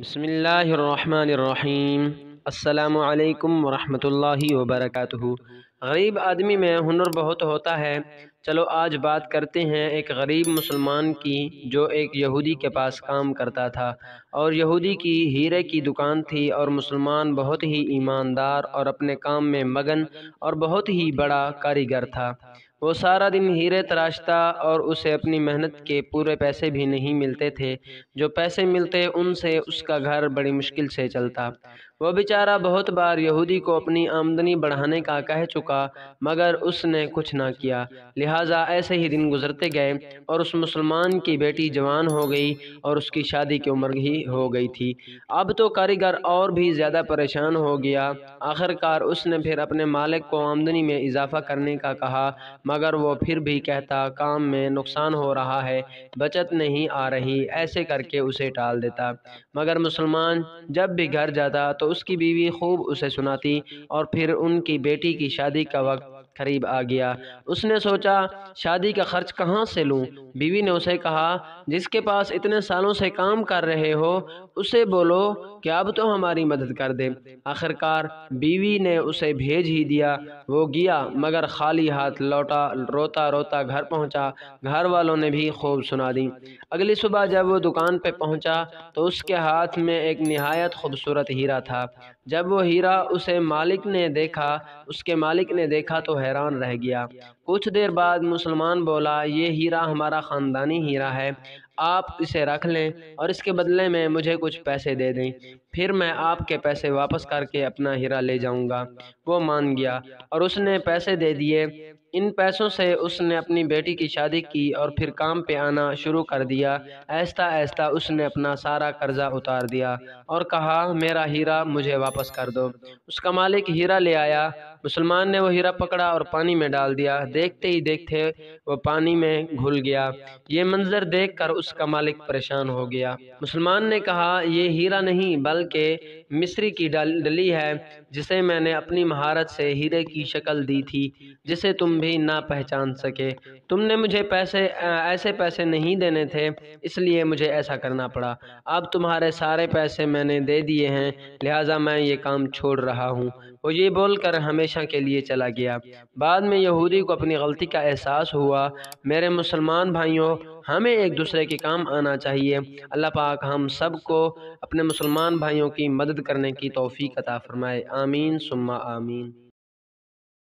बसमीम् अल्लाम वरहमतुल्लाहि वबरकातुहु गरीब आदमी में हुनर बहुत होता है चलो आज बात करते हैं एक गरीब मुसलमान की जो एक यहूदी के पास काम करता था और यहूदी की हीरे की दुकान थी और मुसलमान बहुत ही ईमानदार और अपने काम में मगन और बहुत ही बड़ा कारीगर था वो सारा दिन हीरे तराशता और उसे अपनी मेहनत के पूरे पैसे भी नहीं मिलते थे जो पैसे मिलते उनसे उसका घर बड़ी मुश्किल से चलता वह बेचारा बहुत बार यहूदी को अपनी आमदनी बढ़ाने का कह चुका मगर उसने कुछ ना किया लिहाजा ऐसे ही दिन गुजरते गए और उस मुसलमान की बेटी जवान हो गई और उसकी शादी की उम्र ही हो गई थी अब तो कारीगर और भी ज़्यादा परेशान हो गया आखिरकार उसने फिर अपने मालिक को आमदनी में इजाफा करने का कहा मगर वो फिर भी कहता काम में नुकसान हो रहा है बचत नहीं आ रही ऐसे करके उसे टाल देता मगर मुसलमान जब भी घर जाता तो उसकी बीवी खूब उसे सुनाती और फिर उनकी बेटी की शादी का वक्त करीब आ गया उसने सोचा शादी का खर्च कहाँ से लूँ बीवी ने उसे कहा जिसके पास इतने सालों से काम कर रहे हो उसे बोलो कि अब तो हमारी मदद कर दे आखिरकार बीवी ने उसे भेज ही दिया वो गया मगर खाली हाथ लौटा रोता रोता घर पहुंचा घर वालों ने भी खूब सुना दी अगली सुबह जब वो दुकान पर पहुँचा तो उसके हाथ में एक नहायत खूबसूरत हीरा था जब वो हीरा उसे मालिक ने देखा उसके मालिक ने देखा तो हैरान रह गया कुछ देर बाद मुसलमान बोला ये हीरा हमारा ख़ानदानी हीरा है आप इसे रख लें और इसके बदले में मुझे कुछ पैसे दे दें फिर मैं आपके पैसे वापस करके अपना हीरा ले जाऊंगा वो मान गया और उसने पैसे दे दिए इन पैसों से उसने अपनी बेटी की शादी की और फिर काम पे आना शुरू कर दिया ऐसा ऐसा उसने अपना सारा कर्जा उतार दिया और कहा मेरा हीरा मुझे वापस कर दो उसका मालिक हीरा ले आया मुसलमान ने वो हीरा पकड़ा और पानी में डाल दिया देखते ही देखते वह पानी में घुल गया ये मंजर देखकर उसका मालिक परेशान हो गया मुसलमान ने कहा ये हीरा नहीं बल्कि मिस्री की डल डली है जिसे मैंने अपनी महारत से हीरे की शक्ल दी थी जिसे तुम भी ना पहचान सके तुमने मुझे पैसे ऐसे पैसे नहीं देने थे इसलिए मुझे ऐसा करना पड़ा अब तुम्हारे सारे पैसे मैंने दे दिए हैं लिहाजा मैं ये काम छोड़ रहा हूँ वो ये बोलकर हमेशा के लिए चला गया बाद में यहूदी को अपनी गलती का एहसास हुआ मेरे मुसलमान भाइयों हमें एक दूसरे के काम आना चाहिए अल्लाह पाक हम सब को अपने मुसलमान भाइयों की मदद करने की तोफ़ी अता फ़रमाए आमीन सुम्मा आमीन